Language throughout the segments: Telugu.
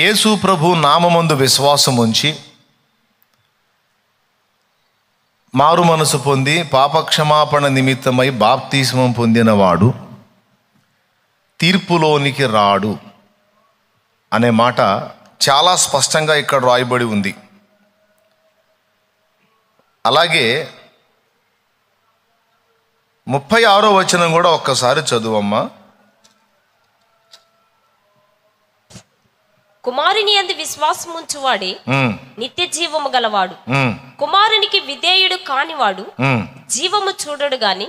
యేసు ప్రభు నామందు విశ్వాసం ఉంచి మారు మనసు పొంది పాపక్షమాపణ నిమిత్తమై బాప్తిస్మం పొందినవాడు తీర్పులోనికి రాడు అనే మాట చాలా స్పష్టంగా ఇక్కడ రాయబడి ఉంది అలాగే ముప్పై ఆరో వచనం కూడా ఒక్కసారి చదువమ్మా కుమారుని అందు విశ్వాసం ఉంచువాడే నిత్య జీవము గలవాడు కుమారునికి విధేయుడు కానివాడు జీవము చూడడు గాని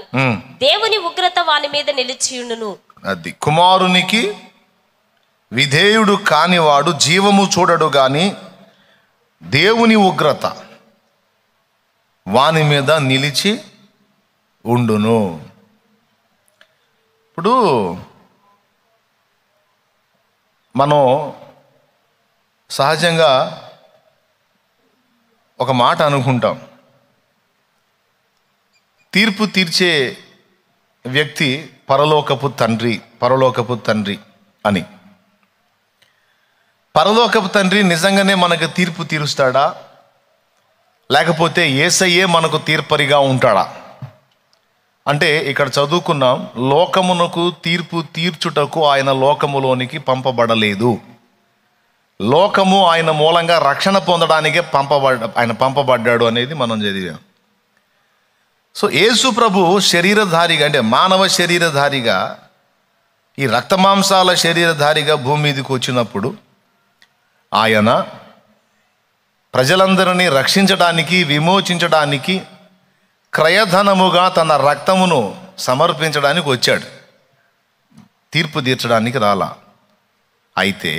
దేవుని ఉగ్రత వాని మీద నిలిచియుండును అది కుమారునికి విధేయుడు కానివాడు జీవము చూడడు గాని దేవుని ఉగ్రత వాని మీద నిలిచి ఉండును ఇప్పుడు మనం సహజంగా ఒక మాట అనుకుంటాం తీర్పు తీర్చే వ్యక్తి పరలోకపు తండ్రి పరలోకపు తండ్రి అని పరలోకపు తండ్రి నిజంగానే మనకు తీర్పు తీరుస్తాడా లేకపోతే ఏసయ్యే మనకు తీర్పరిగా ఉంటాడా అంటే ఇక్కడ చదువుకున్నాం లోకమునకు తీర్పు తీర్చుటకు ఆయన లోకములోనికి పంపబడలేదు లోకము ఆయన మూలంగా రక్షణ పొందడానికి పంపబడ్డ ఆయన పంపబడ్డాడు అనేది మనం చదివాం సో యేసు ప్రభు శరీరధారిగా అంటే మానవ శరీరధారిగా ఈ రక్తమాంసాల శరీరధారిగా భూమి మీదకి వచ్చినప్పుడు ఆయన ప్రజలందరినీ రక్షించడానికి విమోచించడానికి క్రయధనముగా తన రక్తమును సమర్పించడానికి వచ్చాడు తీర్పు తీర్చడానికి రాలా అయితే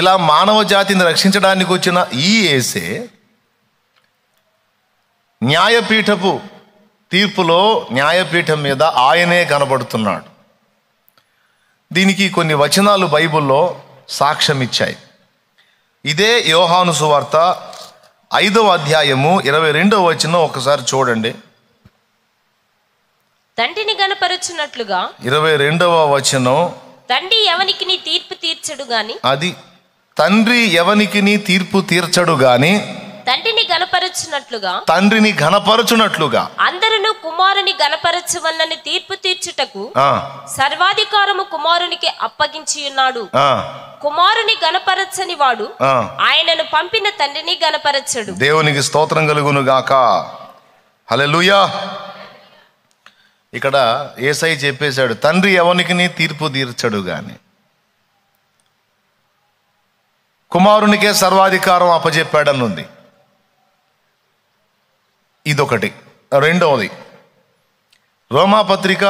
ఇలా మానవ జాతిని రక్షించడానికి వచ్చిన ఈ ఏసే న్యాయపీఠపు తీర్పులో న్యాయపీఠం మీద ఆయనే కనబడుతున్నాడు దీనికి కొన్ని వచనాలు బైబిల్లో సాక్ష్యం ఇచ్చాయి ఇదే యోహాను సువార్త ఐదవ అధ్యాయము ఇరవై రెండవ వచనం ఒకసారి చూడండి తండ్రిని గనపరుచున్నట్లుగా ఇరవై రెండవ వచనం తండ్రి ఎవరికి తీర్పు తీర్చడు గాని అది తండ్రి ఎవనికిని తీర్పు తీర్చడు గాని తండ్రిని గనపరచునట్లుగా తండ్రిని ఘనపరచునట్లుగా అందరూ కుమారుని గనపరచవల్లని తీర్పు తీర్చుటకు సర్వాధికారము కుమారునికి అప్పగించి ఉన్నాడు కుమారుని గనపరచని వాడు ఆయనను పంపిన తండ్రిని గనపరచడు దేవునికి స్తోత్రం కలుగును గాక హలెలుయా ఇక్కడ ఏసై చెప్పేశాడు తండ్రి ఎవనికి తీర్పు తీర్చడు గాని కుమారునికే సర్వాధికారం అప్పజెప్పాడనుంది ఇదొకటి రెండవది రోమాపత్రిక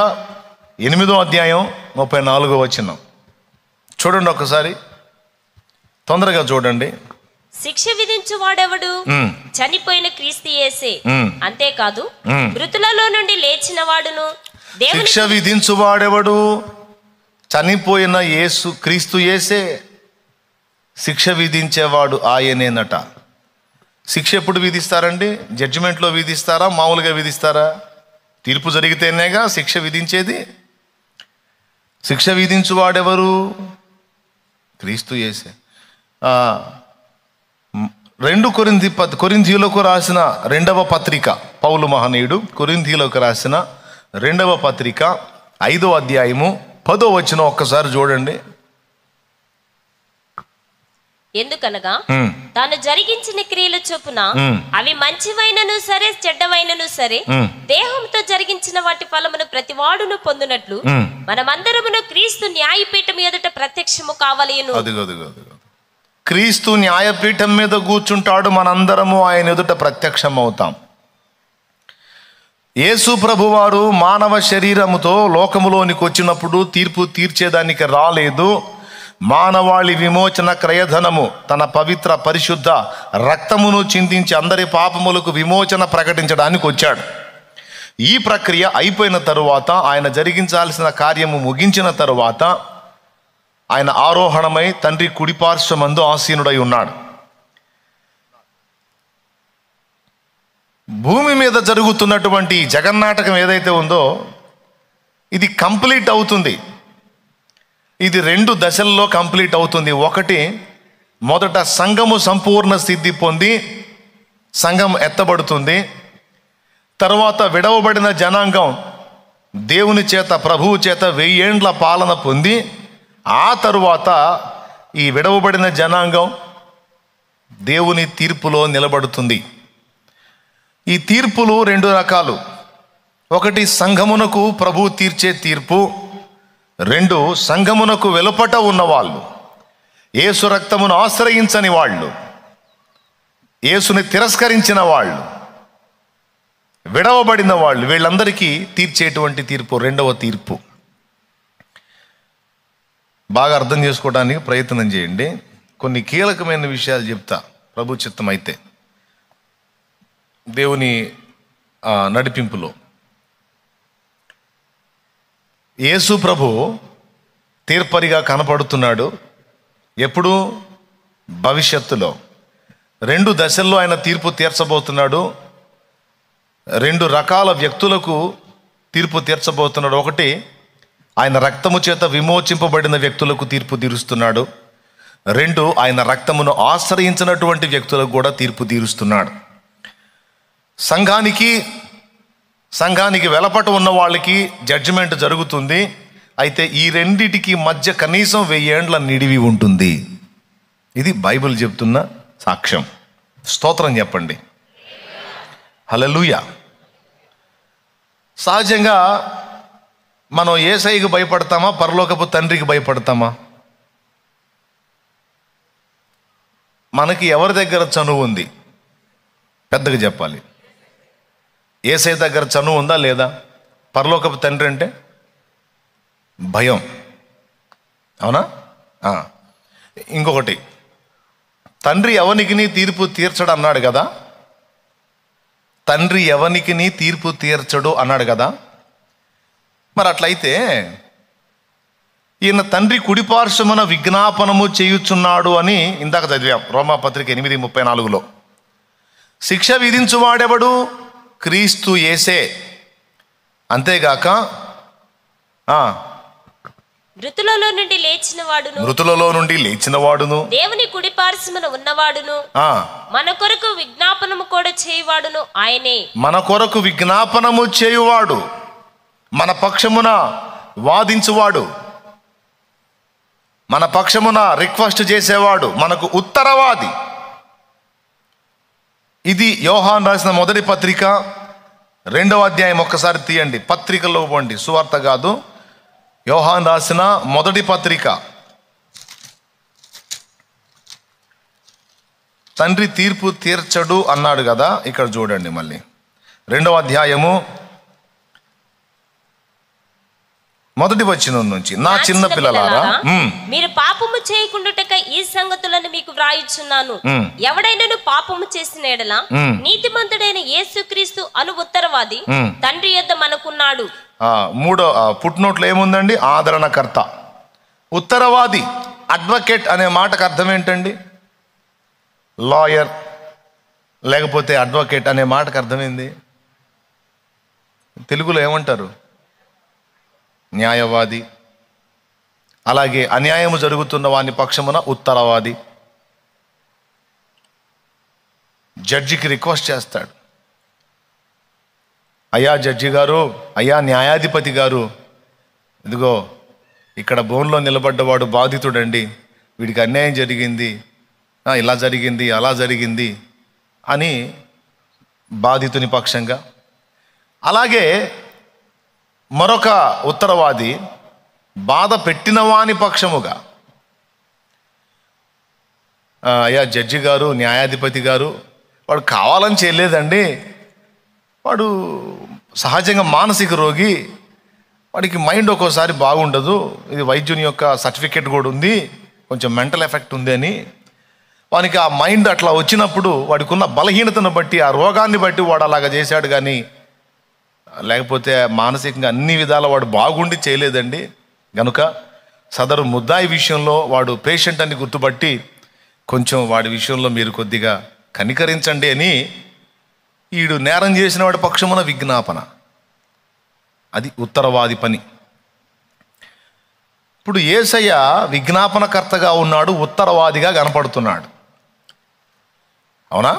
ఎనిమిదో అధ్యాయం ముప్పై నాలుగో వచ్చిన చూడండి ఒకసారి తొందరగా చూడండి శిక్ష విధించు వాడెవడు చనిపోయిన క్రీస్తు యేసే అంతేకాదు మృతులలో నుండి లేచిన వాడును శిక్ష విధించు వాడెవడు చనిపోయిన యేసు క్రీస్తు యేసే శిక్ష విధించేవాడు ఆయనేనట శిక్ష ఎప్పుడు విధిస్తారండి జడ్జిమెంట్లో విధిస్తారా మామూలుగా విధిస్తారా తీర్పు జరిగితేనేగా శిక్ష విధించేది శిక్ష విధించువాడెవరు క్రీస్తు చేసే రెండు కొరింది పత్ కొరింధీలకు రాసిన రెండవ పత్రిక పౌలు మహనీయుడు కొరింధీలకు రాసిన రెండవ పత్రిక ఐదో అధ్యాయము పదో వచ్చిన ఒక్కసారి చూడండి ఎందుకనగా తాను జరిగించిన క్రియలు చొప్పున అవి మంచివైనను సరే చెడ్డవైనను సరే దేహంతో జరిగించిన వాటి ఫలమును వాడును పొందినట్లు మనమందరమును క్రీస్తు న్యాయపీఠం ఎదుట ప్రత్యక్షము కావాలి క్రీస్తు న్యాయపీఠం మీద కూర్చుంటాడు మనందరము ఆయన ఎదుట ప్రత్యక్షం అవుతాం యేసు ప్రభువారు మానవ శరీరముతో లోకములోనికి వచ్చినప్పుడు తీర్పు తీర్చేదానికి రాలేదు మానవాళి విమోచన క్రయధనము తన పవిత్ర పరిశుద్ధ రక్తమును చిందించి అందరి పాపములకు విమోచన ప్రకటించడానికి వచ్చాడు ఈ ప్రక్రియ అయిపోయిన తరువాత ఆయన జరిగించాల్సిన కార్యము ముగించిన తరువాత ఆయన ఆరోహణమై తండ్రి కుడిపార్శ్వమందు ఆసీనుడై ఉన్నాడు భూమి మీద జరుగుతున్నటువంటి జగన్నాటకం ఏదైతే ఉందో ఇది కంప్లీట్ అవుతుంది ఇది రెండు దశల్లో కంప్లీట్ అవుతుంది ఒకటి మొదట సంఘము సంపూర్ణ స్థితి పొంది సంఘం ఎత్తబడుతుంది తర్వాత విడవబడిన జనాంగం దేవుని చేత ప్రభువు చేత వెయ్యేండ్ల పాలన పొంది ఆ తరువాత ఈ విడవబడిన జనాంగం దేవుని తీర్పులో నిలబడుతుంది ఈ తీర్పులు రెండు రకాలు ఒకటి సంఘమునకు ప్రభు తీర్చే తీర్పు రెండు సంఘమునకు వెలుపట ఉన్నవాళ్ళు ఏసు రక్తమును ఆశ్రయించని వాళ్ళు ఏసుని తిరస్కరించిన వాళ్ళు విడవబడిన వాళ్ళు వీళ్ళందరికీ తీర్చేటువంటి తీర్పు రెండవ తీర్పు బాగా అర్థం చేసుకోవడానికి ప్రయత్నం చేయండి కొన్ని కీలకమైన విషయాలు చెప్తా ప్రభు చిత్తం అయితే దేవుని నడిపింపులో యేసు ప్రభు తీర్పరిగా కనపడుతున్నాడు ఎప్పుడు భవిష్యత్తులో రెండు దశల్లో ఆయన తీర్పు తీర్చబోతున్నాడు రెండు రకాల వ్యక్తులకు తీర్పు తీర్చబోతున్నాడు ఒకటి ఆయన రక్తము చేత విమోచింపబడిన వ్యక్తులకు తీర్పు తీరుస్తున్నాడు రెండు ఆయన రక్తమును ఆశ్రయించినటువంటి వ్యక్తులకు కూడా తీర్పు తీరుస్తున్నాడు సంఘానికి సంఘానికి వెలపట ఉన్న వాళ్ళకి జడ్జిమెంట్ జరుగుతుంది అయితే ఈ రెండిటికి మధ్య కనీసం వెయ్యేండ్ల నిడివి ఉంటుంది ఇది బైబిల్ చెప్తున్న సాక్ష్యం స్తోత్రం చెప్పండి హలలుయ సహజంగా మనం ఏసైకి భయపడతామా పరలోకపు తండ్రికి భయపడతామా మనకి ఎవరి దగ్గర చనువు ఉంది పెద్దగా చెప్పాలి ఏసై దగ్గర చనువు ఉందా లేదా పరలోకపు తండ్రి అంటే భయం అవునా ఇంకొకటి తండ్రి ఎవనికిని తీర్పు తీర్చడు అన్నాడు కదా తండ్రి ఎవనికిని తీర్పు తీర్చడు అన్నాడు కదా మరి అట్లయితే ఈయన తండ్రి కుడిపార్శ్వమున విజ్ఞాపనము చేయుచున్నాడు అని ఇందాక చదివాం రోమా పత్రిక ఎనిమిది ముప్పై నాలుగులో శిక్ష విధించువాడెవడు క్రీస్తు ఏసే అంతేగాక మృతులలో నుండి లేచిన వాడును మృతులలో నుండి లేచిన వాడును దేవుని కుడి పార్శ్వమున ఉన్నవాడును మన కొరకు విజ్ఞాపనము కూడా చేయువాడును ఆయనే మన కొరకు విజ్ఞాపనము చేయువాడు మన పక్షమున వాదించువాడు మన పక్షమున రిక్వెస్ట్ చేసేవాడు మనకు ఉత్తరవాది ఇది యోహాన్ రాసిన మొదటి పత్రిక రెండవ అధ్యాయం ఒక్కసారి తీయండి పత్రికలో పోండి సువార్త కాదు యోహాన్ రాసిన మొదటి పత్రిక తండ్రి తీర్పు తీర్చడు అన్నాడు కదా ఇక్కడ చూడండి మళ్ళీ రెండవ అధ్యాయము మొదటి వచనం నుంచి నా చిన్న పిల్లలారా మీరు పాపము చేయకుండా ఈ సంగతులను మీకు వ్రాయిచున్నాను ఎవడైనా పాపము చేసిన ఎడల నీతిమంతుడైన యేసుక్రీస్తు అను ఉత్తరవాది తండ్రి యొద్ద మనకున్నాడు మూడో పుట్నోట్లో ఏముందండి ఆదరణకర్త ఉత్తరవాది అడ్వకేట్ అనే మాటకు అర్థం ఏంటండి లాయర్ లేకపోతే అడ్వకేట్ అనే మాటకు అర్థమైంది తెలుగులో ఏమంటారు న్యాయవాది అలాగే అన్యాయము జరుగుతున్న వాని పక్షమున ఉత్తరవాది జడ్జికి రిక్వెస్ట్ చేస్తాడు అయ్యా జడ్జి గారు అయ్యా న్యాయాధిపతి గారు ఇదిగో ఇక్కడ బోన్లో నిలబడ్డవాడు బాధితుడండి వీడికి అన్యాయం జరిగింది ఇలా జరిగింది అలా జరిగింది అని బాధితుని పక్షంగా అలాగే మరొక ఉత్తరవాది బాధ పెట్టినవాని పక్షముగా అయ్యా జడ్జి గారు న్యాయాధిపతి గారు వాడు కావాలని చేయలేదండి వాడు సహజంగా మానసిక రోగి వాడికి మైండ్ ఒక్కోసారి బాగుండదు ఇది వైద్యుని యొక్క సర్టిఫికేట్ కూడా ఉంది కొంచెం మెంటల్ ఎఫెక్ట్ ఉంది అని వానికి ఆ మైండ్ అట్లా వచ్చినప్పుడు వాడికి ఉన్న బలహీనతను బట్టి ఆ రోగాన్ని బట్టి వాడు అలాగ చేశాడు కానీ లేకపోతే మానసికంగా అన్ని విధాల వాడు బాగుండి చేయలేదండి కనుక సదరు ముద్దాయి విషయంలో వాడు పేషెంట్ అని గుర్తుపట్టి కొంచెం వాడి విషయంలో మీరు కొద్దిగా కనికరించండి అని ఈడు నేరం చేసిన వాడి పక్షమున విజ్ఞాపన అది ఉత్తరవాది పని ఇప్పుడు ఏసయ్య విజ్ఞాపనకర్తగా ఉన్నాడు ఉత్తరవాదిగా కనపడుతున్నాడు అవునా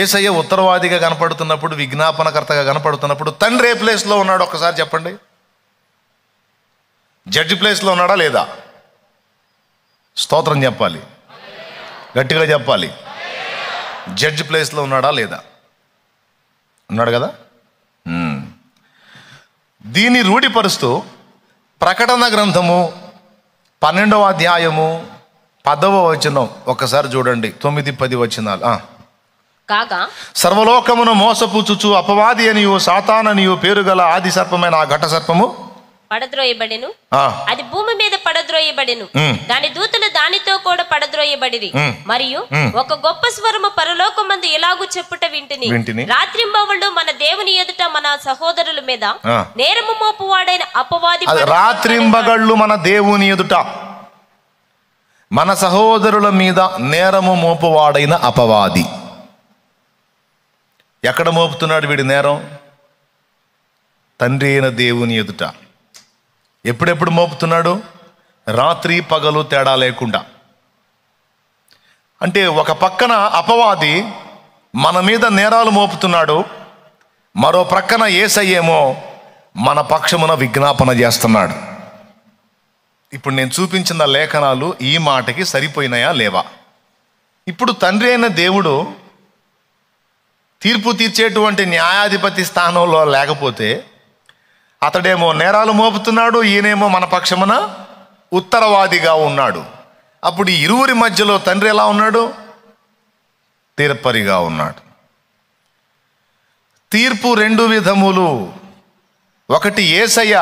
ఏసయ్య ఉత్తరవాదిగా కనపడుతున్నప్పుడు విజ్ఞాపనకర్తగా కనపడుతున్నప్పుడు తండ్రి ఏ ప్లేస్లో ఉన్నాడు ఒక్కసారి చెప్పండి జడ్జి ప్లేస్లో ఉన్నాడా లేదా స్తోత్రం చెప్పాలి గట్టిగా చెప్పాలి జడ్జి ప్లేస్లో ఉన్నాడా లేదా ఉన్నాడు కదా దీన్ని రూఢిపరుస్తూ ప్రకటన గ్రంథము పన్నెండవ అధ్యాయము పదవ వచనం ఒక్కసారి చూడండి తొమ్మిది పది వచనాలు కాగా సర్వలోకమును మోసపుచుచు అపవాది అని సాతానని పేరు గల ఆది సర్పమైన ఆ ఘట సర్పము పడద్రోయబడెను అది భూమి మీద పడద్రోయబడెను దాని దూతలు దానితో కూడా పడద్రోయబడి మరియు ఒక గొప్ప స్వరము పరలోకమందు ఇలాగూ చెప్పుట వింటిని రాత్రి మన దేవుని ఎదుట మన సహోదరుల మీద నేరము మోపువాడైన అపవాది రాత్రింబగళ్ళు మన దేవుని ఎదుట మన సహోదరుల మీద నేరము మోపువాడైన అపవాది ఎక్కడ మోపుతున్నాడు వీడి నేరం తండ్రి అయిన దేవుని ఎదుట ఎప్పుడెప్పుడు మోపుతున్నాడు రాత్రి పగలు తేడా లేకుండా అంటే ఒక పక్కన అపవాది మన మీద నేరాలు మోపుతున్నాడు మరో ప్రక్కన ఏసయ్యేమో మన పక్షమున విజ్ఞాపన చేస్తున్నాడు ఇప్పుడు నేను చూపించిన లేఖనాలు ఈ మాటకి సరిపోయినాయా లేవా ఇప్పుడు తండ్రి అయిన దేవుడు తీర్పు తీర్చేటువంటి న్యాయాధిపతి స్థానంలో లేకపోతే అతడేమో నేరాలు మోపుతున్నాడు ఈయనేమో మన పక్షమున ఉత్తరవాదిగా ఉన్నాడు అప్పుడు ఇరువురి మధ్యలో తండ్రి ఎలా ఉన్నాడు తీర్పరిగా ఉన్నాడు తీర్పు రెండు విధములు ఒకటి ఏసయ్య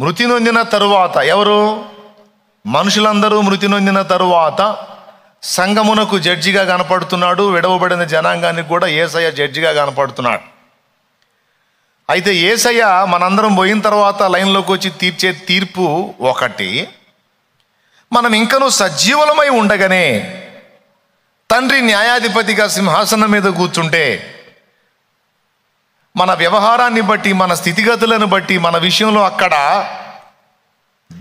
మృతి నొందిన తరువాత ఎవరు మనుషులందరూ మృతి నొందిన తరువాత సంగమునకు జడ్జిగా కనపడుతున్నాడు విడవబడిన జనాంగానికి కూడా ఏసయ్య జడ్జిగా కనపడుతున్నాడు అయితే ఏసయ్య మనందరం పోయిన తర్వాత లైన్లోకి వచ్చి తీర్చే తీర్పు ఒకటి మనం ఇంకనూ సజీవులమై ఉండగానే తండ్రి న్యాయాధిపతిగా సింహాసనం మీద కూర్చుంటే మన వ్యవహారాన్ని బట్టి మన స్థితిగతులను బట్టి మన విషయంలో అక్కడ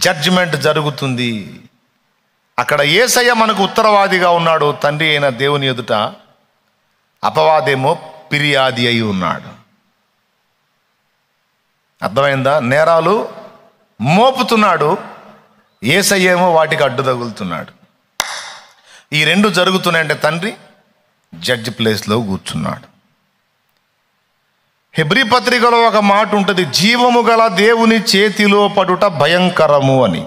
జడ్జిమెంట్ జరుగుతుంది అక్కడ ఏసయ్య మనకు ఉత్తరవాదిగా ఉన్నాడు తండ్రి అయిన దేవుని ఎదుట అపవాదేమో ఫిర్యాది అయి ఉన్నాడు అర్థమైందా నేరాలు మోపుతున్నాడు ఏసయ్యేమో వాటికి అడ్డు తగులుతున్నాడు ఈ రెండు జరుగుతున్నాయంటే తండ్రి జడ్జ్ ప్లేస్లో కూర్చున్నాడు హెబ్రి పత్రికలో ఒక మాట ఉంటుంది జీవము గల దేవుని చేతిలో పడుట భయంకరము అని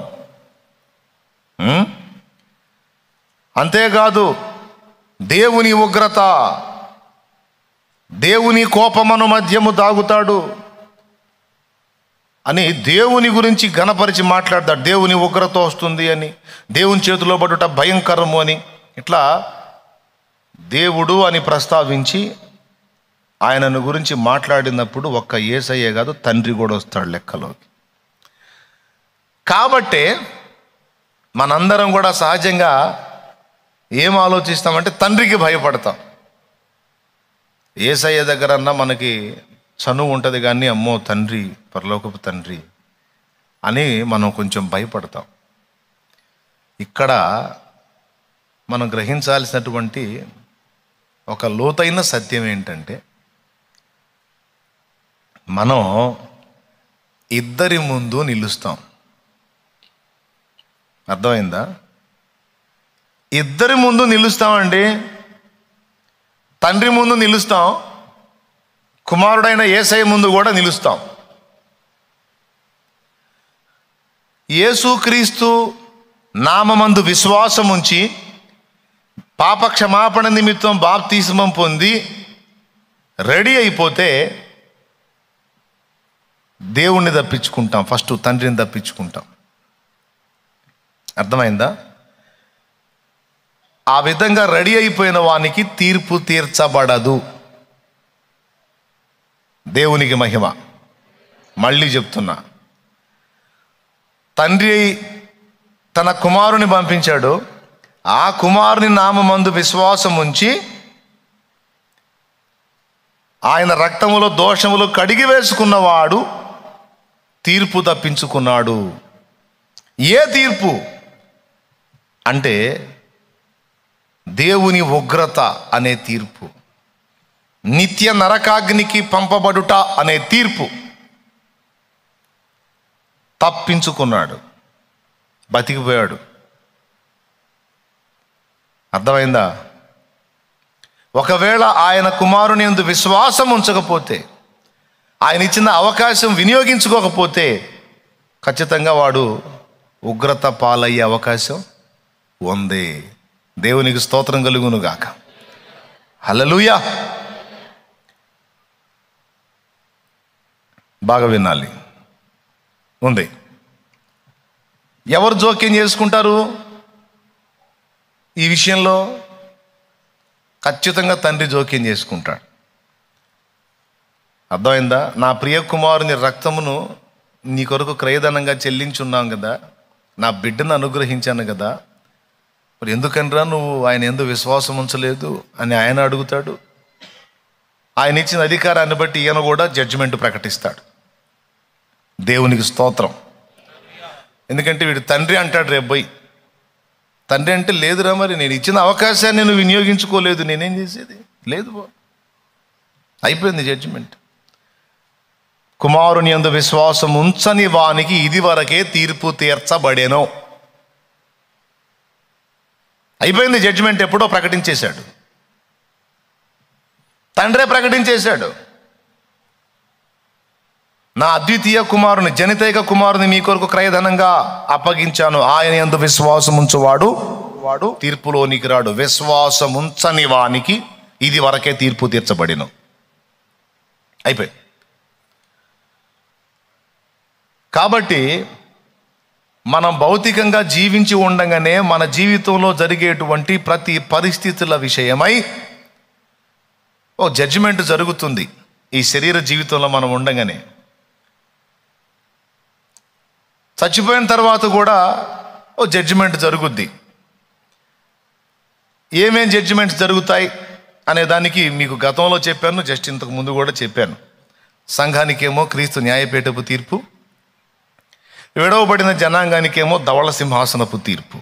అంతేకాదు దేవుని ఉగ్రత దేవుని కోపమను మధ్యము తాగుతాడు అని దేవుని గురించి గణపరిచి మాట్లాడతాడు దేవుని ఉగ్రత వస్తుంది అని దేవుని చేతిలో పడుట భయంకరము అని ఇట్లా దేవుడు అని ప్రస్తావించి ఆయనను గురించి మాట్లాడినప్పుడు ఒక్క ఏసయ్యే కాదు తండ్రి కూడా వస్తాడు లెక్కలోకి కాబట్టే మనందరం కూడా సహజంగా ఏం ఆలోచిస్తామంటే తండ్రికి భయపడతాం ఏసయ్య దగ్గరన్నా మనకి చనువు ఉంటుంది కానీ అమ్మో తండ్రి పరలోకపు తండ్రి అని మనం కొంచెం భయపడతాం ఇక్కడ మనం గ్రహించాల్సినటువంటి ఒక లోతైన సత్యం ఏంటంటే మనం ఇద్దరి ముందు నిలుస్తాం అర్థమైందా ఇద్దరి ముందు నిలుస్తామండి తండ్రి ముందు నిలుస్తాం కుమారుడైన ఏసై ముందు కూడా నిలుస్తాం యేసుక్రీస్తు నామందు విశ్వాసం ఉంచి పాప క్షమాపణ నిమిత్తం బాప్తీసమం పొంది రెడీ అయిపోతే దేవుణ్ణి తప్పించుకుంటాం ఫస్ట్ తండ్రిని తప్పించుకుంటాం అర్థమైందా ఆ విధంగా రెడీ అయిపోయిన వానికి తీర్పు తీర్చబడదు దేవునికి మహిమ మళ్ళీ చెప్తున్నా తండ్రి తన కుమారుని పంపించాడు ఆ కుమారుని నామందు విశ్వాసం ఉంచి ఆయన రక్తములో దోషములు కడిగి వేసుకున్నవాడు తీర్పు తప్పించుకున్నాడు ఏ తీర్పు అంటే దేవుని ఉగ్రత అనే తీర్పు నిత్య నరకాగ్నికి పంపబడుట అనే తీర్పు తప్పించుకున్నాడు బతికిపోయాడు అర్థమైందా ఒకవేళ ఆయన కుమారుని ఎందు విశ్వాసం ఉంచకపోతే ఆయన ఇచ్చిన అవకాశం వినియోగించుకోకపోతే ఖచ్చితంగా వాడు ఉగ్రత పాలయ్యే అవకాశం ఉంది దేవునికి స్తోత్రం గాక హలలుయా బాగా వినాలి ఉంది ఎవరు జోక్యం చేసుకుంటారు ఈ విషయంలో ఖచ్చితంగా తండ్రి జోక్యం చేసుకుంటాడు అర్థమైందా నా ప్రియ కుమారుని రక్తమును నీ కొరకు క్రయధనంగా చెల్లించున్నాం కదా నా బిడ్డను అనుగ్రహించాను కదా మరి ఎందుకనరా నువ్వు ఆయన ఎందుకు విశ్వాసం ఉంచలేదు అని ఆయన అడుగుతాడు ఆయన ఇచ్చిన అధికారాన్ని బట్టి ఈయన కూడా జడ్జిమెంట్ ప్రకటిస్తాడు దేవునికి స్తోత్రం ఎందుకంటే వీడు తండ్రి అంటాడు రేబ్బోయ్ తండ్రి అంటే లేదురా మరి నేను ఇచ్చిన అవకాశాన్ని నేను వినియోగించుకోలేదు నేనేం చేసేది లేదు అయిపోయింది జడ్జిమెంట్ కుమారుని అందు విశ్వాసం ఉంచని వానికి ఇది వరకే తీర్పు తీర్చబడేనో అయిపోయింది జడ్జిమెంట్ ఎప్పుడో ప్రకటించేశాడు తండ్రే ప్రకటించేశాడు నా అద్వితీయ కుమారుని జనితైక కుమారుని మీ కొరకు క్రయధనంగా అప్పగించాను ఆయన ఎందు విశ్వాసం ఉంచువాడు వాడు తీర్పులోనికి రాడు విశ్వాసం ఉంచని వానికి ఇది వరకే తీర్పు తీర్చబడిను అయిపోయి కాబట్టి మనం భౌతికంగా జీవించి ఉండగానే మన జీవితంలో జరిగేటువంటి ప్రతి పరిస్థితుల విషయమై ఓ జడ్జిమెంట్ జరుగుతుంది ఈ శరీర జీవితంలో మనం ఉండగానే చచ్చిపోయిన తర్వాత కూడా ఓ జడ్జిమెంట్ జరుగుద్ది ఏమేం జడ్జిమెంట్స్ జరుగుతాయి అనే దానికి మీకు గతంలో చెప్పాను జస్ట్ ఇంతకు ముందు కూడా చెప్పాను సంఘానికేమో క్రీస్తు న్యాయపేటపు తీర్పు విడవబడిన జనాంగానికేమో ధవళ సింహాసనపు తీర్పు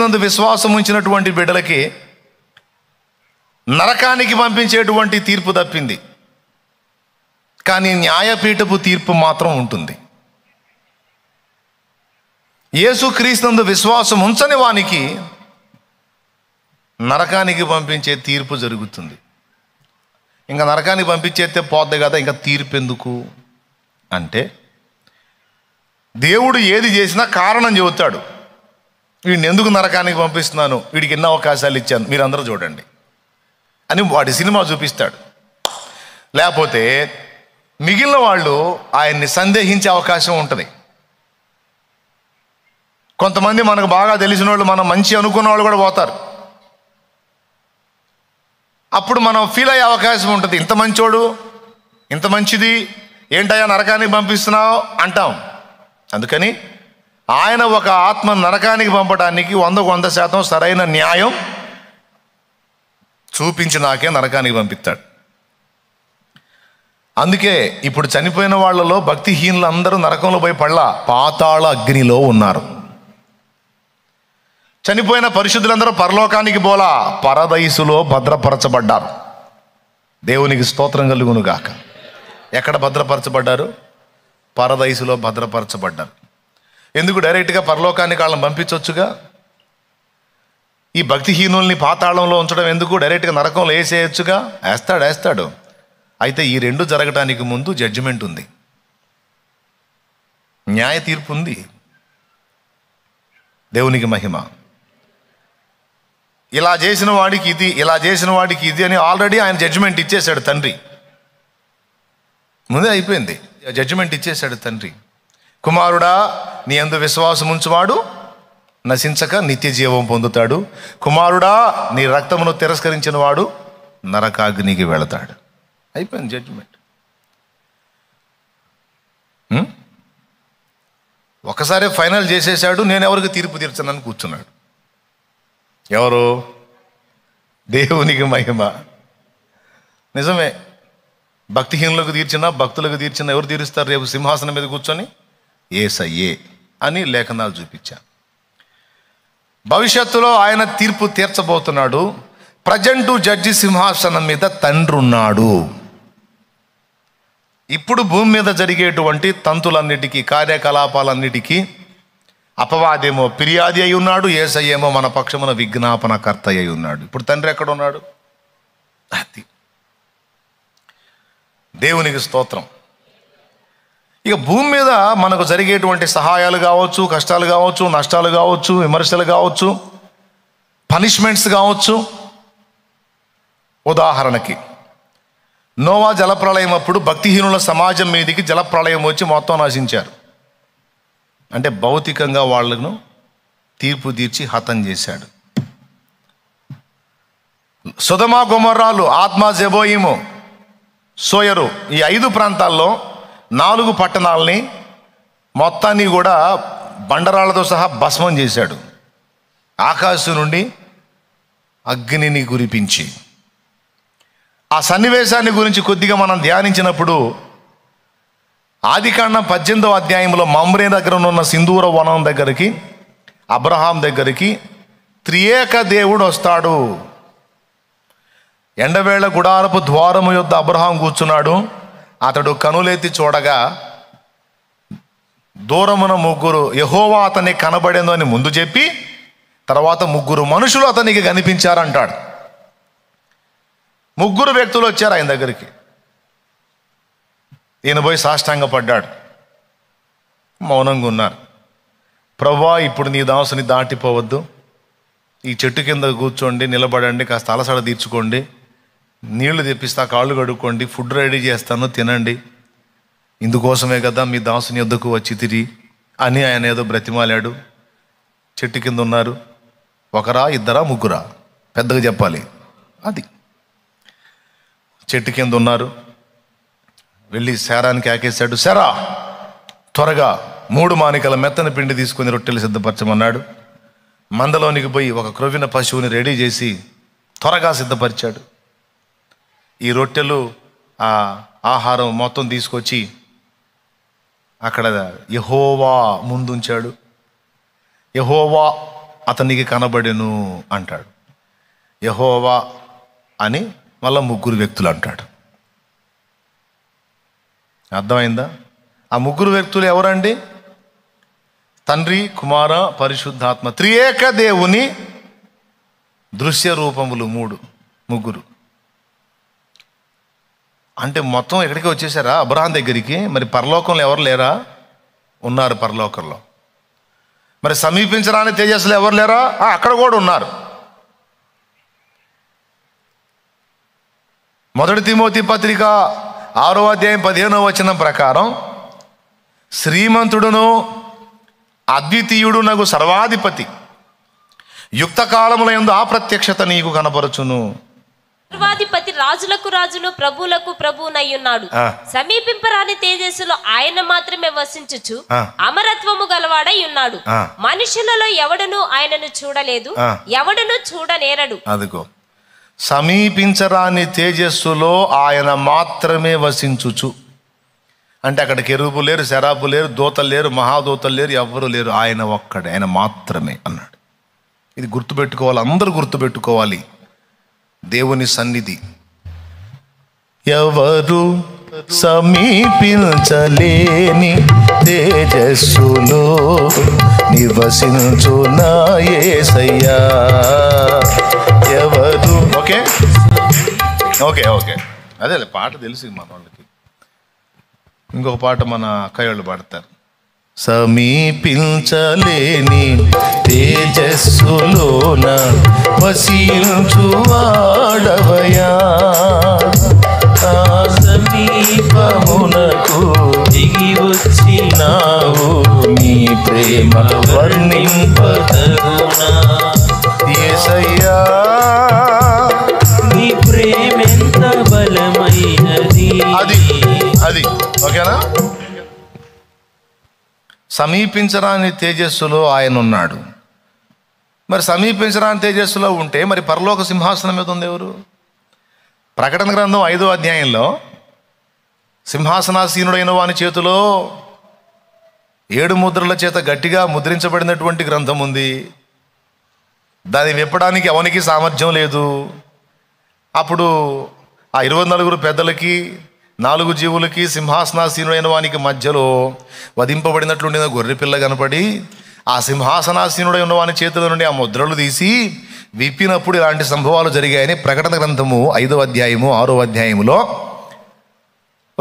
నందు విశ్వాసం ఉంచినటువంటి బిడ్డలకి నరకానికి పంపించేటువంటి తీర్పు తప్పింది కానీ న్యాయపీఠపు తీర్పు మాత్రం ఉంటుంది నందు విశ్వాసం ఉంచని వానికి నరకానికి పంపించే తీర్పు జరుగుతుంది ఇంకా నరకానికి పంపించేస్తే పోద్ది కదా ఇంకా తీర్పు ఎందుకు అంటే దేవుడు ఏది చేసినా కారణం చెబుతాడు వీడిని ఎందుకు నరకానికి పంపిస్తున్నాను వీడికి ఎన్ని అవకాశాలు ఇచ్చాను మీరందరూ చూడండి అని వాడి సినిమా చూపిస్తాడు లేకపోతే మిగిలిన వాళ్ళు ఆయన్ని సందేహించే అవకాశం ఉంటుంది కొంతమంది మనకు బాగా తెలిసిన వాళ్ళు మనం మంచి అనుకున్న వాళ్ళు కూడా పోతారు అప్పుడు మనం ఫీల్ అయ్యే అవకాశం ఉంటుంది ఇంత మంచోడు ఇంత మంచిది ఏంటయ్యా నరకానికి పంపిస్తున్నావు అంటాం అందుకని ఆయన ఒక ఆత్మ నరకానికి పంపడానికి వందకు వంద శాతం సరైన న్యాయం చూపించి నాకే నరకానికి పంపిస్తాడు అందుకే ఇప్పుడు చనిపోయిన వాళ్ళలో భక్తిహీనులు అందరూ నరకంలో పోయి పళ్ళ పాతాళ అగ్నిలో ఉన్నారు చనిపోయిన పరిశుద్ధులందరూ పరలోకానికి పోలా పరదయసులో భద్రపరచబడ్డారు దేవునికి స్తోత్రం కలుగును గాక ఎక్కడ భద్రపరచబడ్డారు పరదయసులో భద్రపరచబడ్డారు ఎందుకు డైరెక్ట్గా పరలోకానికి వాళ్ళని పంపించవచ్చుగా ఈ భక్తిహీనుల్ని పాతాళంలో ఉంచడం ఎందుకు డైరెక్ట్గా నరకంలో వేసేయచ్చుగా వేస్తాడు వేస్తాడు అయితే ఈ రెండు జరగడానికి ముందు జడ్జిమెంట్ ఉంది న్యాయ తీర్పు ఉంది దేవునికి మహిమ ఇలా చేసిన వాడికి ఇది ఇలా చేసిన వాడికి ఇది అని ఆల్రెడీ ఆయన జడ్జిమెంట్ ఇచ్చేశాడు తండ్రి ముందే అయిపోయింది జడ్జిమెంట్ ఇచ్చేశాడు తండ్రి కుమారుడా నీ అందు విశ్వాసం ఉంచువాడు నశించక నిత్య జీవం పొందుతాడు కుమారుడా నీ రక్తమును తిరస్కరించిన వాడు నరకాగ్నికి వెళతాడు అయిపోయింది జడ్జిమెంట్ ఒకసారి ఫైనల్ చేసేసాడు నేను ఎవరికి తీర్పు తీర్చనని కూర్చున్నాడు ఎవరు దేవునికి మహిమ నిజమే భక్తిహీనులకు తీర్చినా భక్తులకు తీర్చినా ఎవరు తీరుస్తారు రేపు సింహాసనం మీద కూర్చొని ఏసయ్యే అని లేఖనాలు చూపించాను భవిష్యత్తులో ఆయన తీర్పు తీర్చబోతున్నాడు ప్రజెంటు జడ్జి సింహాసనం మీద తండ్రి ఉన్నాడు ఇప్పుడు భూమి మీద జరిగేటువంటి తంతులన్నిటికీ కార్యకలాపాలన్నిటికీ అపవాదేమో ఫిర్యాది అయి ఉన్నాడు ఏసయ్యేమో మన పక్షమున విజ్ఞాపన కర్త అయి ఉన్నాడు ఇప్పుడు తండ్రి ఎక్కడ ఉన్నాడు దేవునికి స్తోత్రం ఇక భూమి మీద మనకు జరిగేటువంటి సహాయాలు కావచ్చు కష్టాలు కావచ్చు నష్టాలు కావచ్చు విమర్శలు కావచ్చు పనిష్మెంట్స్ కావచ్చు ఉదాహరణకి నోవా జలప్రళయం అప్పుడు భక్తిహీనుల సమాజం మీదికి జలప్రళయం వచ్చి మొత్తం నశించారు అంటే భౌతికంగా వాళ్ళను తీర్పు తీర్చి హతం చేశాడు సుధమా గుమర్రాలు ఆత్మా జెబోయిము సోయరు ఈ ఐదు ప్రాంతాల్లో నాలుగు పట్టణాలని మొత్తాన్ని కూడా బండరాళ్లతో సహా భస్మం చేశాడు ఆకాశం నుండి అగ్నిని కురిపించి ఆ సన్నివేశాన్ని గురించి కొద్దిగా మనం ధ్యానించినప్పుడు ఆదికాండం పద్దెనిమిదవ అధ్యాయంలో మమ్రే దగ్గర ఉన్న సింధూర వనం దగ్గరికి అబ్రహాం దగ్గరికి త్రియేక దేవుడు వస్తాడు ఎండవేళ గుడారపు ద్వారము యొద్ద అబ్రహాం కూర్చున్నాడు అతడు కనులెత్తి చూడగా దూరమున ముగ్గురు యహోవా అతనికి కనబడేందు అని ముందు చెప్పి తర్వాత ముగ్గురు మనుషులు అతనికి కనిపించారంటాడు ముగ్గురు వ్యక్తులు వచ్చారు ఆయన దగ్గరికి ఈయన పోయి సాష్టాంగపడ్డాడు మౌనంగా ఉన్నారు ప్రభా ఇప్పుడు నీ దాసుని దాటిపోవద్దు ఈ చెట్టు కింద కూర్చోండి నిలబడండి కాస్త అలసడ తీర్చుకోండి నీళ్లు తెప్పిస్తా కాళ్ళు కడుక్కోండి ఫుడ్ రెడీ చేస్తాను తినండి ఇందుకోసమే కదా మీ దాసుని వద్దకు వచ్చి తిరిగి అని ఆయన ఏదో బ్రతిమాలాడు చెట్టు కింద ఉన్నారు ఒకరా ఇద్దరా ముగ్గురా పెద్దగా చెప్పాలి అది చెట్టు కింద ఉన్నారు వెళ్ళి శారానికి ఆకేశాడు శరా త్వరగా మూడు మానికల మెత్తని పిండి తీసుకుని రొట్టెలు సిద్ధపరచమన్నాడు మందలోనికి పోయి ఒక క్రొవిన పశువుని రెడీ చేసి త్వరగా సిద్ధపరిచాడు ఈ రొట్టెలు ఆ ఆహారం మొత్తం తీసుకొచ్చి అక్కడ యహోవా ముందుంచాడు యహోవా అతనికి కనబడెను అంటాడు యహోవా అని మళ్ళీ ముగ్గురు వ్యక్తులు అంటాడు అర్థమైందా ఆ ముగ్గురు వ్యక్తులు ఎవరండి తండ్రి కుమార పరిశుద్ధాత్మ త్రియేక దేవుని దృశ్య రూపములు మూడు ముగ్గురు అంటే మొత్తం ఎక్కడికి వచ్చేసారా అబ్రహాం దగ్గరికి మరి పరలోకంలో ఎవరు లేరా ఉన్నారు పరలోకంలో మరి సమీపించరాని తేజస్సులు ఎవరు లేరా అక్కడ కూడా ఉన్నారు మొదటి తిమోతి పత్రిక ఆరో అధ్యాయం పదిహేనో వచనం ప్రకారం శ్రీమంతుడును అద్వితీయుడు నాకు సర్వాధిపతి యుక్త కాలముల ఎందు అప్రత్యక్షత నీకు కనపరచును సర్వాధిపతి రాజులకు రాజులు ప్రభులకు ప్రభువునయ్యున్నాడు సమీపింపరాని తేజస్సులో ఆయన మాత్రమే వసించుచు అమరత్వము గలవాడై ఉన్నాడు మనుషులలో ఎవడను ఆయనను చూడలేదు ఎవడను చూడనేరడు అదిగో సమీపించరాని తేజస్సులో ఆయన మాత్రమే వసించుచు అంటే అక్కడ కెరుపు లేరు శరాపు లేరు దూతలు లేరు మహాదూతలు లేరు ఎవ్వరు లేరు ఆయన ఒక్కడే ఆయన మాత్రమే అన్నాడు ఇది గుర్తుపెట్టుకోవాలి అందరూ గుర్తుపెట్టుకోవాలి దేవుని సన్నిధి ఎవరు సమీపించలేని తేజస్సులో నివసించు నా ఏసయ్యా ఎవరు ఓకే ఓకే ఓకే అదేలే పాట తెలుసు మన వాళ్ళకి ఇంకొక పాట మన అక్కయ్యోళ్ళు పాడతారు సమీపించలేని తేజస్సులోన వసించువాడవయా సమీపమునకు దిగి వచ్చినావు నీ ప్రేమ వర్ణింపదరుణ ఏసయ్యా ఓకేనా సమీపించరాని తేజస్సులో ఆయన ఉన్నాడు మరి సమీపించరాని తేజస్సులో ఉంటే మరి పరలోక సింహాసనం మీద ఉంది ఎవరు ప్రకటన గ్రంథం ఐదో అధ్యాయంలో సింహాసనాసీనుడైన వాని చేతిలో ఏడు ముద్రల చేత గట్టిగా ముద్రించబడినటువంటి గ్రంథం ఉంది దాన్ని విప్పడానికి ఎవనికి సామర్థ్యం లేదు అప్పుడు ఆ ఇరవై నలుగురు పెద్దలకి నాలుగు జీవులకి సింహాసనాసీనుడైన వానికి మధ్యలో వధింపబడినట్లుండిన గొర్రెపిల్ల కనపడి ఆ సింహాసనాసీనుడై ఉన్న వాని చేతుల నుండి ఆ ముద్రలు తీసి విప్పినప్పుడు ఇలాంటి సంభవాలు జరిగాయని ప్రకటన గ్రంథము ఐదవ అధ్యాయము ఆరో అధ్యాయములో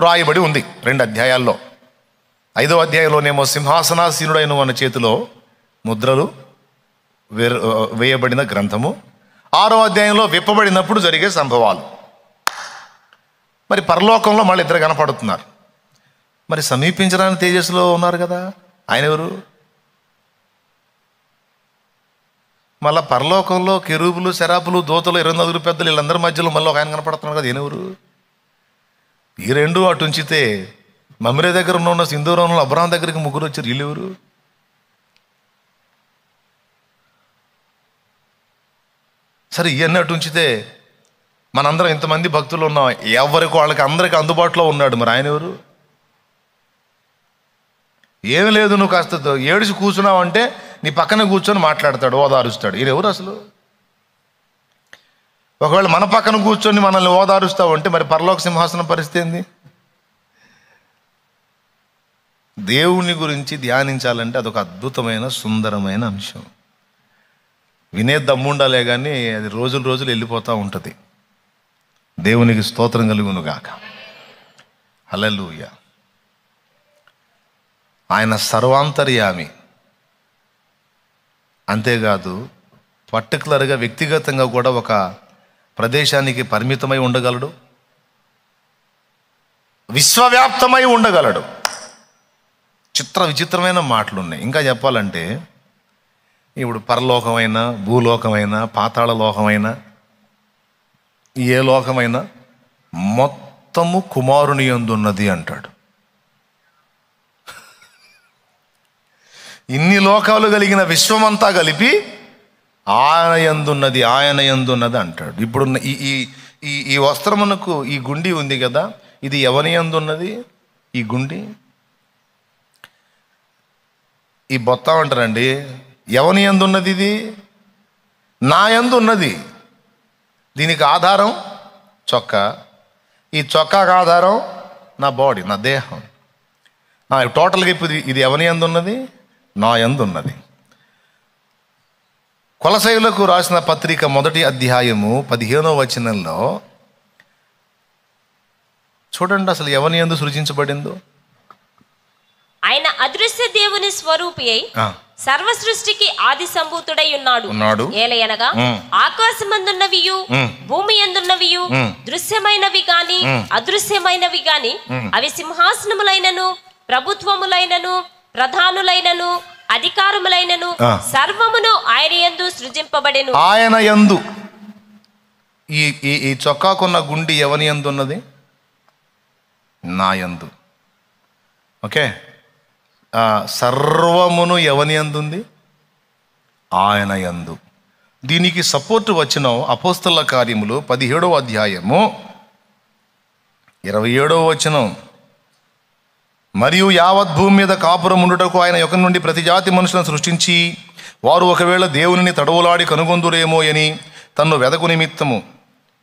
రాయబడి ఉంది రెండు అధ్యాయాల్లో ఐదవ అధ్యాయంలోనేమో సింహాసనాసీనుడైన వాని చేతిలో ముద్రలు వేయబడిన గ్రంథము ఆరో అధ్యాయంలో విప్పబడినప్పుడు జరిగే సంభవాలు మరి పరలోకంలో మళ్ళీ ఇద్దరు కనపడుతున్నారు మరి సమీపించడానికి తేజస్సులో ఉన్నారు కదా ఆయన ఎవరు మళ్ళా పరలోకంలో కెరూపులు శరాపులు దోతలు ఇరవై నలుగురు పెద్దలు వీళ్ళందరి మధ్యలో మళ్ళీ ఒక ఆయన కనపడుతున్నారు కదా ఈయనెవరు ఈ రెండు అటు ఉంచితే మమ్మరే దగ్గర ఉన్న సింధూరంలో అబ్రాహ్ దగ్గరికి ముగ్గురు వచ్చారు వీళ్ళెవరు సరే ఇవన్నీ అటు ఉంచితే మనందరం ఇంతమంది భక్తులు ఉన్నాం ఎవరికి వాళ్ళకి అందరికి అందుబాటులో ఉన్నాడు మరి ఆయన ఎవరు ఏమి లేదు నువ్వు కాస్త ఏడిచి కూర్చున్నావు అంటే నీ పక్కన కూర్చొని మాట్లాడతాడు ఓదారుస్తాడు ఈయన ఎవరు అసలు ఒకవేళ మన పక్కన కూర్చొని మనల్ని ఓదారుస్తావు అంటే మరి పరలోక సింహాసనం పరిస్థితి ఏంది దేవుని గురించి ధ్యానించాలంటే అదొక అద్భుతమైన సుందరమైన అంశం వినే దమ్ముండాలే కానీ అది రోజులు రోజులు వెళ్ళిపోతూ ఉంటుంది దేవునికి స్తోత్రం కలుగునుగాక హలలుయ ఆయన సర్వాంతర్యామి అంతేకాదు పర్టికులర్గా వ్యక్తిగతంగా కూడా ఒక ప్రదేశానికి పరిమితమై ఉండగలడు విశ్వవ్యాప్తమై ఉండగలడు చిత్ర విచిత్రమైన మాటలు ఉన్నాయి ఇంకా చెప్పాలంటే ఇప్పుడు పరలోకమైన భూలోకమైన పాతాళలోకమైనా ఏ లోకమైనా మొత్తము కుమారుని ఎందున్నది అంటాడు ఇన్ని లోకాలు కలిగిన విశ్వమంతా కలిపి ఆయన ఎందున్నది ఆయన ఎందున్నది అంటాడు ఇప్పుడున్న ఈ ఈ ఈ వస్త్రమునకు ఈ గుండి ఉంది కదా ఇది ఎవరి ఎందున్నది ఈ గుండి ఈ బొత్తం అంటారండి ఎవని ఎందున్నది ఇది నా ఎందు ఉన్నది దీనికి ఆధారం చొక్కా ఈ చొక్కాకు ఆధారం నా బాడీ నా దేహం టోటల్గా ఇప్పుడు ఇది ఎవరి ఎందు ఉన్నది నా ఎందు ఉన్నది కొలసైలకు రాసిన పత్రిక మొదటి అధ్యాయము పదిహేనో వచనంలో చూడండి అసలు ఎవరి ఎందు సృజించబడిందో ఆయన అదృశ్య దేవుని స్వరూపి అయి సర్వ సృష్టికి ఆది సంభూతుడై ఉన్నాడు ఉన్నాడు ఏలయనగా ఆకాశమందున్నవియు భూమి ఎందున్నవియు దృశ్యమైనవి గాని అదృశ్యమైనవి గాని అవి సింహాసనములైనను ప్రభుత్వములైనను ప్రధానులైనను అధికారములైనను సర్వమును ఆయన ఎందు సృజింపబడిన ఆయన ఎందు ఈ ఈ చొక్కాకున్న గుండి ఎవని ఎందు ఉన్నది నా ఎందు ఓకే సర్వమును ఎవని ఉంది ఆయన యందు దీనికి సపోర్ట్ వచ్చిన అపోస్తల కార్యములు పదిహేడవ అధ్యాయము ఇరవై ఏడవ వచనం మరియు యావత్ భూమి మీద కాపురం ఉండుటకు ఆయన యొక్క నుండి ప్రతి జాతి మనుషులను సృష్టించి వారు ఒకవేళ దేవునిని తడవులాడి కనుగొందురేమో అని తన్ను వెదకు నిమిత్తము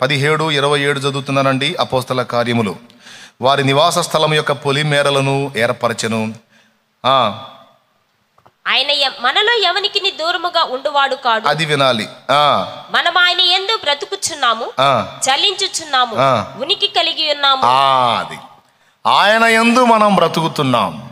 పదిహేడు ఇరవై ఏడు చదువుతున్నానండి అపోస్తల కార్యములు వారి నివాస స్థలం యొక్క పొలిమేరలను ఏర్పరచను ఆయన మనలో ఎవనికి దూరముగా ఉండువాడు కాడు అది వినాలి మనం ఆయన ఎందు బ్రతుకుచున్నాము చలించుచున్నాము ఉనికి కలిగి ఉన్నాము అది ఆయన ఎందు మనం బ్రతుకుతున్నాము